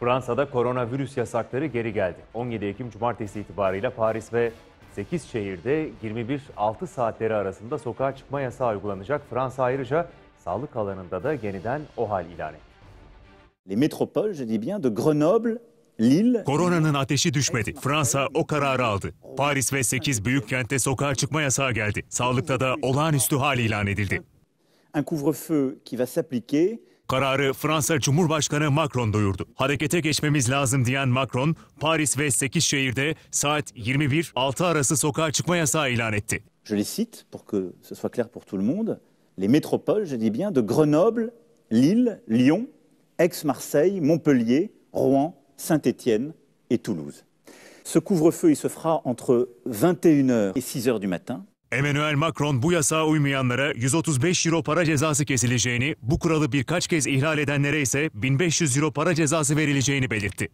Fransa'da koronavirüs yasakları geri geldi. 17 Ekim Cumartesi itibariyle Paris ve 8 şehirde 21-6 saatleri arasında sokağa çıkma yasağı uygulanacak. Fransa ayrıca sağlık alanında da yeniden o hal ilan etti. Les métropoles, je dis bien de Grenoble Lille. Koronanın ateşi düşmedi. Fransa o kararı aldı. Paris ve 8 büyük kentte sokağa çıkma yasağı geldi. Sağlıkta da olağanüstü hal ilan edildi. Un couvre-feu qui va s'appliquer Kararı Fransa Cumhurbaşkanı Macron duyurdu. Harekete geçmemiz lazım diyen Macron, Paris ve 8 şehirde saat 21-6 arası sokağa çıkma yasağı ilan etti. Je les cite pour que ce soit clair pour tout le monde. Les métropoles, je dis bien de Grenoble, Lille, Lyon, Aix-Marseille, Montpellier, Rouen, Saint-Étienne et Toulouse. Ce couvre-feu, il se fera entre 21h et 6h du matin. Emmanuel Macron bu yasağa uymayanlara 135 euro para cezası kesileceğini, bu kuralı birkaç kez ihlal edenlere ise 1500 euro para cezası verileceğini belirtti.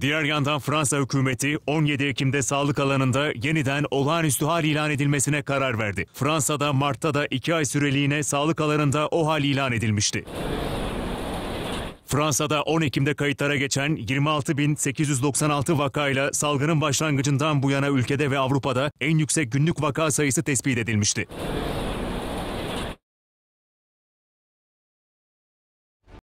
Diğer yandan Fransa hükümeti 17 Ekim'de sağlık alanında yeniden olağanüstü hal ilan edilmesine karar verdi. Fransa'da Mart'ta da 2 ay süreliğine sağlık alanında o hal ilan edilmişti. Fransa'da 10 Ekim'de kayıtlara geçen 26.896 vakayla salgının başlangıcından bu yana ülkede ve Avrupa'da en yüksek günlük vaka sayısı tespit edilmişti.